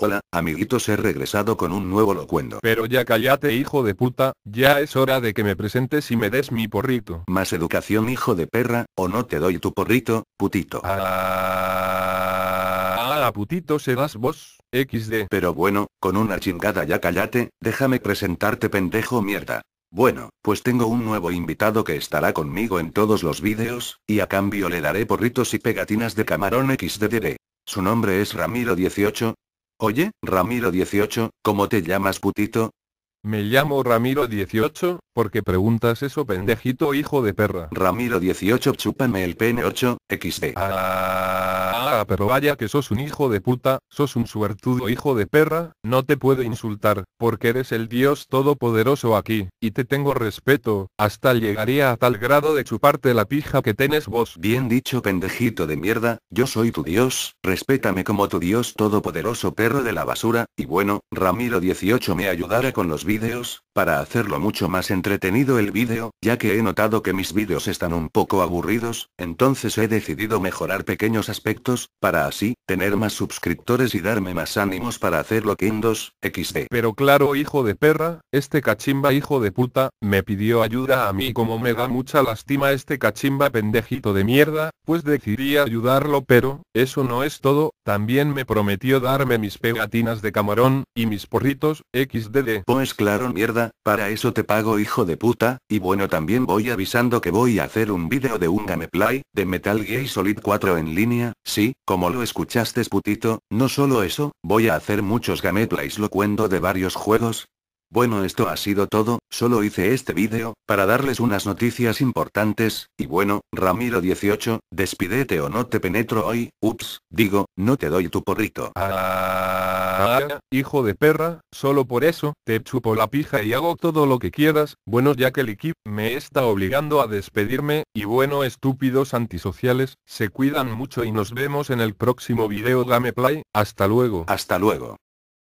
Hola, amiguitos, he regresado con un nuevo locuendo. Pero ya cállate, hijo de puta, ya es hora de que me presentes y me des mi porrito. Más educación, hijo de perra, o no te doy tu porrito, putito. Ah, ah, ah putito serás vos, XD. Pero bueno, con una chingada ya cállate, déjame presentarte, pendejo mierda. Bueno, pues tengo un nuevo invitado que estará conmigo en todos los vídeos, y a cambio le daré porritos y pegatinas de camarón XDDD. Su nombre es Ramiro18, Oye, Ramiro 18, ¿cómo te llamas putito? Me llamo Ramiro 18, ¿por qué preguntas eso pendejito hijo de perra. Ramiro 18, chúpame el pene 8, XD ah, pero vaya que sos un hijo de puta, sos un suertudo hijo de perra, no te puedo insultar, porque eres el Dios todopoderoso aquí, y te tengo respeto, hasta llegaría a tal grado de chuparte la pija que tenés vos. Bien dicho pendejito de mierda, yo soy tu Dios, respétame como tu Dios todopoderoso perro de la basura, y bueno, Ramiro 18 me ayudará con los vídeos, para hacerlo mucho más entretenido el vídeo, ya que he notado que mis vídeos están un poco aburridos, entonces he decidido mejorar pequeños aspectos para así, tener más suscriptores y darme más ánimos para hacer lo que Indos, XD. Pero claro, hijo de perra, este cachimba hijo de puta, me pidió ayuda a mí como me da mucha lástima este cachimba pendejito de mierda, pues decidí ayudarlo pero, eso no es todo, también me prometió darme mis pegatinas de camarón, y mis porritos, XDD. Pues claro mierda, para eso te pago hijo de puta, y bueno también voy avisando que voy a hacer un vídeo de un gameplay, de Metal Gear Solid 4 en línea, Sí, como lo escuchaste putito, no solo eso, voy a hacer muchos gameplays locuendo de varios juegos, bueno esto ha sido todo, solo hice este vídeo, para darles unas noticias importantes, y bueno, Ramiro 18, despídete o no te penetro hoy, ups, digo, no te doy tu porrito. Ah, hijo de perra, solo por eso, te chupo la pija y hago todo lo que quieras, bueno ya que el equipo me está obligando a despedirme, y bueno estúpidos antisociales, se cuidan mucho y nos vemos en el próximo video Gameplay, hasta luego. Hasta luego.